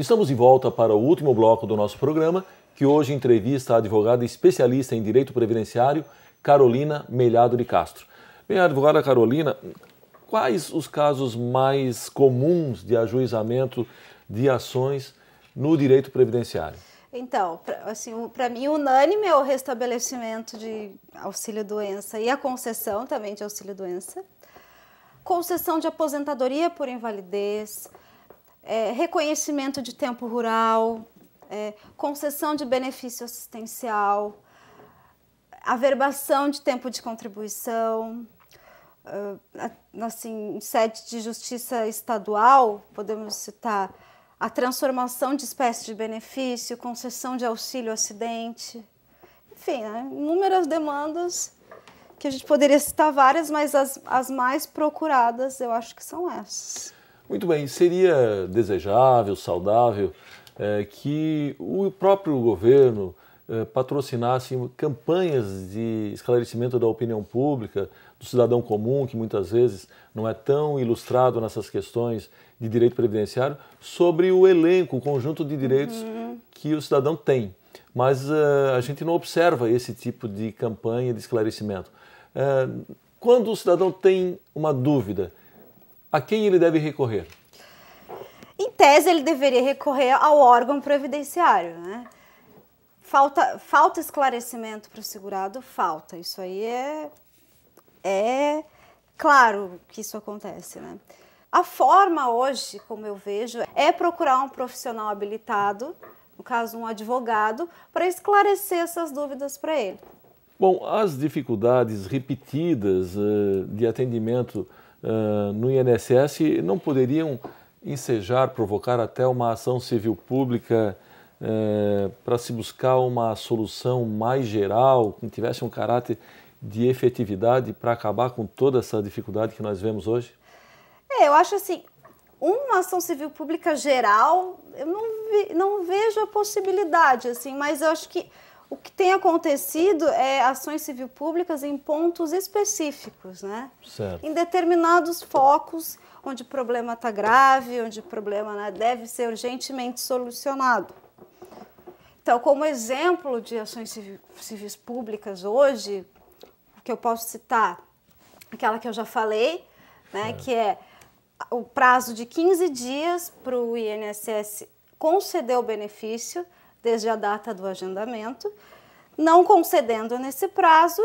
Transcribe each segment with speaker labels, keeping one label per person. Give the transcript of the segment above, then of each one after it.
Speaker 1: Estamos de volta para o último bloco do nosso programa, que hoje entrevista a advogada especialista em direito previdenciário, Carolina Melhado de Castro. Bem, advogada Carolina, quais os casos mais comuns de ajuizamento de ações no direito previdenciário?
Speaker 2: Então, pra, assim, para mim, unânime é o restabelecimento de auxílio-doença e a concessão também de auxílio-doença. Concessão de aposentadoria por invalidez, é, reconhecimento de tempo rural, é, concessão de benefício assistencial, averbação de tempo de contribuição, é, assim, em sede de justiça estadual, podemos citar a transformação de espécie de benefício, concessão de auxílio acidente, enfim, né, inúmeras demandas que a gente poderia citar várias, mas as, as mais procuradas eu acho que são essas.
Speaker 1: Muito bem, seria desejável, saudável é, que o próprio governo é, patrocinasse campanhas de esclarecimento da opinião pública, do cidadão comum, que muitas vezes não é tão ilustrado nessas questões de direito previdenciário, sobre o elenco, o conjunto de direitos uhum. que o cidadão tem. Mas uh, a gente não observa esse tipo de campanha de esclarecimento. Uh, quando o cidadão tem uma dúvida, a quem ele deve recorrer?
Speaker 2: Em tese, ele deveria recorrer ao órgão previdenciário, né? Falta, falta esclarecimento para o segurado? Falta. Isso aí é, é claro que isso acontece, né? A forma hoje, como eu vejo, é procurar um profissional habilitado, no caso um advogado, para esclarecer essas dúvidas para ele.
Speaker 1: Bom, as dificuldades repetidas eh, de atendimento no INSS não poderiam ensejar, provocar até uma ação civil pública uh, para se buscar uma solução mais geral, que tivesse um caráter de efetividade para acabar com toda essa dificuldade que nós vemos hoje?
Speaker 2: É, eu acho assim, uma ação civil pública geral, eu não, vi, não vejo a possibilidade, assim, mas eu acho que o que tem acontecido é ações civil públicas em pontos específicos, né? Certo. Em determinados focos onde o problema está grave, onde o problema né, deve ser urgentemente solucionado. Então, como exemplo de ações civis públicas hoje, o que eu posso citar aquela que eu já falei, né, é. que é o prazo de 15 dias para o INSS conceder o benefício, desde a data do agendamento. Não concedendo nesse prazo,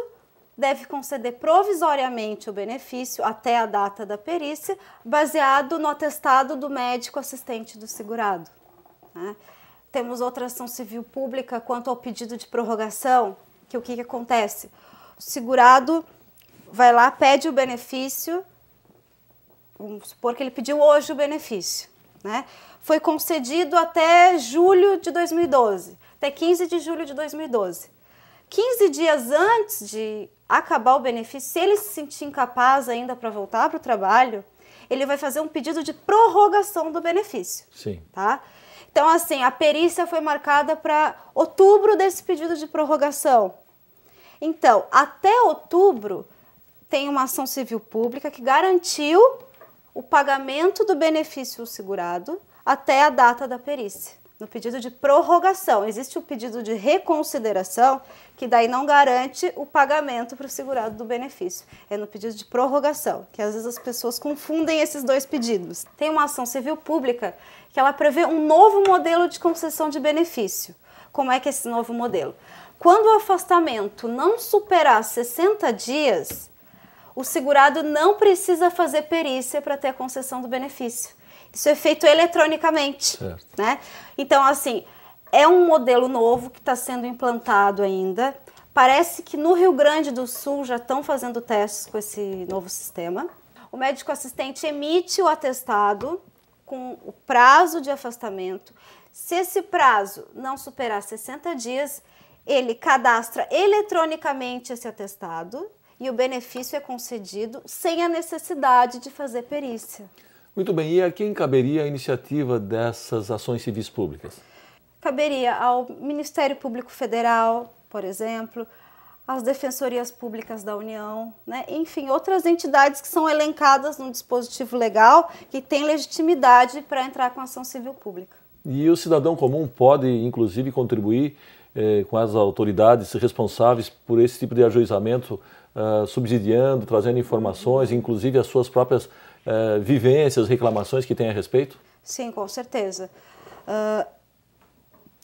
Speaker 2: deve conceder provisoriamente o benefício até a data da perícia, baseado no atestado do médico assistente do segurado. Né? Temos outra ação civil pública quanto ao pedido de prorrogação, que o que, que acontece? O segurado vai lá, pede o benefício, vamos supor que ele pediu hoje o benefício. Né? Foi concedido até julho de 2012, até 15 de julho de 2012. 15 dias antes de acabar o benefício, se ele se sentir incapaz ainda para voltar para o trabalho, ele vai fazer um pedido de prorrogação do benefício. Sim. Tá? Então, assim, a perícia foi marcada para outubro desse pedido de prorrogação. Então, até outubro, tem uma ação civil pública que garantiu o pagamento do benefício segurado até a data da perícia. No pedido de prorrogação, existe o pedido de reconsideração, que daí não garante o pagamento para o segurado do benefício. É no pedido de prorrogação, que às vezes as pessoas confundem esses dois pedidos. Tem uma ação civil pública que ela prevê um novo modelo de concessão de benefício. Como é que é esse novo modelo? Quando o afastamento não superar 60 dias, o segurado não precisa fazer perícia para ter a concessão do benefício. Isso é feito eletronicamente. Certo. Né? Então, assim, é um modelo novo que está sendo implantado ainda. Parece que no Rio Grande do Sul já estão fazendo testes com esse novo sistema. O médico assistente emite o atestado com o prazo de afastamento. Se esse prazo não superar 60 dias, ele cadastra eletronicamente esse atestado e o benefício é concedido sem a necessidade de fazer perícia.
Speaker 1: Muito bem, e a quem caberia a iniciativa dessas ações civis públicas?
Speaker 2: Caberia ao Ministério Público Federal, por exemplo, às Defensorias Públicas da União, né? enfim, outras entidades que são elencadas no dispositivo legal que tem legitimidade para entrar com ação civil pública.
Speaker 1: E o cidadão comum pode, inclusive, contribuir eh, com as autoridades responsáveis por esse tipo de ajuizamento ah, subsidiando, trazendo informações, inclusive as suas próprias uh, vivências, reclamações que tem a respeito?
Speaker 2: Sim, com certeza. Uh,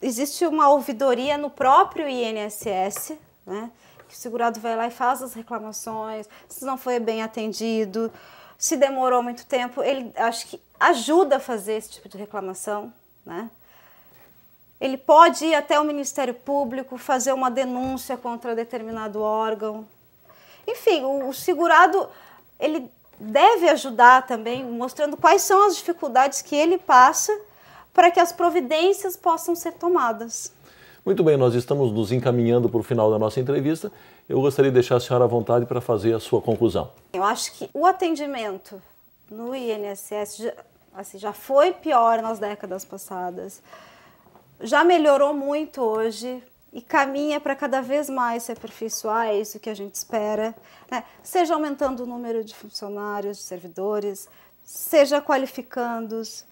Speaker 2: existe uma ouvidoria no próprio INSS, né? Que o segurado vai lá e faz as reclamações, se não foi bem atendido, se demorou muito tempo, ele acho que ajuda a fazer esse tipo de reclamação, né? Ele pode ir até o Ministério Público fazer uma denúncia contra determinado órgão, enfim, o, o segurado ele deve ajudar também, mostrando quais são as dificuldades que ele passa para que as providências possam ser tomadas. Muito
Speaker 1: bem, nós estamos nos encaminhando para o final da nossa entrevista. Eu gostaria de deixar a senhora à vontade para fazer a sua conclusão.
Speaker 2: Eu acho que o atendimento no INSS já, assim, já foi pior nas décadas passadas. Já melhorou muito hoje, e caminha para cada vez mais se aperfeiçoar, é isso que a gente espera, né? seja aumentando o número de funcionários, de servidores, seja qualificando-os,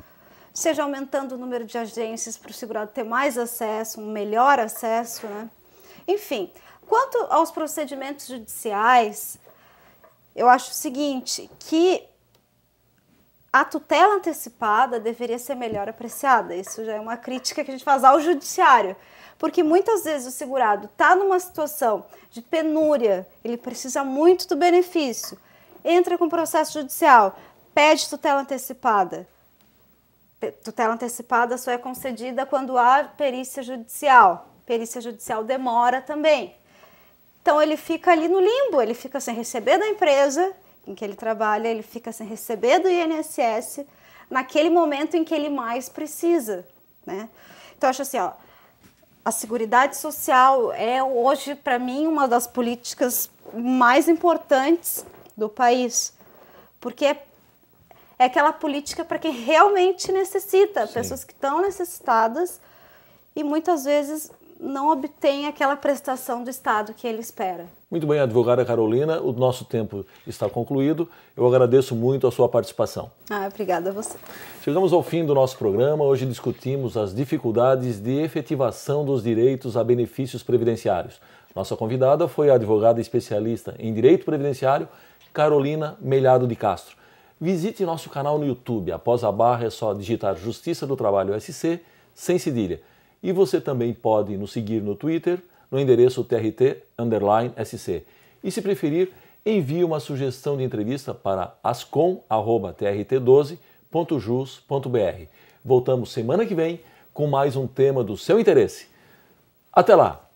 Speaker 2: seja aumentando o número de agências para o segurado ter mais acesso, um melhor acesso. Né? Enfim, quanto aos procedimentos judiciais, eu acho o seguinte, que a tutela antecipada deveria ser melhor apreciada. Isso já é uma crítica que a gente faz ao judiciário, porque muitas vezes o segurado está numa situação de penúria, ele precisa muito do benefício, entra com processo judicial, pede tutela antecipada. Tutela antecipada só é concedida quando há perícia judicial. Perícia judicial demora também. Então ele fica ali no limbo, ele fica sem receber da empresa em que ele trabalha, ele fica sem receber do INSS naquele momento em que ele mais precisa, né? Então acho assim, ó, a Seguridade Social é hoje para mim uma das políticas mais importantes do país, porque é, é aquela política para quem realmente necessita, Sim. pessoas que estão necessitadas e muitas vezes não obtém aquela prestação do Estado que ele espera.
Speaker 1: Muito bem, advogada Carolina, o nosso tempo está concluído. Eu agradeço muito a sua participação.
Speaker 2: Ah, obrigada a você.
Speaker 1: Chegamos ao fim do nosso programa. Hoje discutimos as dificuldades de efetivação dos direitos a benefícios previdenciários. Nossa convidada foi a advogada especialista em direito previdenciário, Carolina Melhado de Castro. Visite nosso canal no YouTube. Após a barra é só digitar Justiça do Trabalho SC sem cedilha. E você também pode nos seguir no Twitter, no endereço trt_sc. E se preferir, envie uma sugestão de entrevista para ascom.trt12.jus.br. Voltamos semana que vem com mais um tema do seu interesse. Até lá!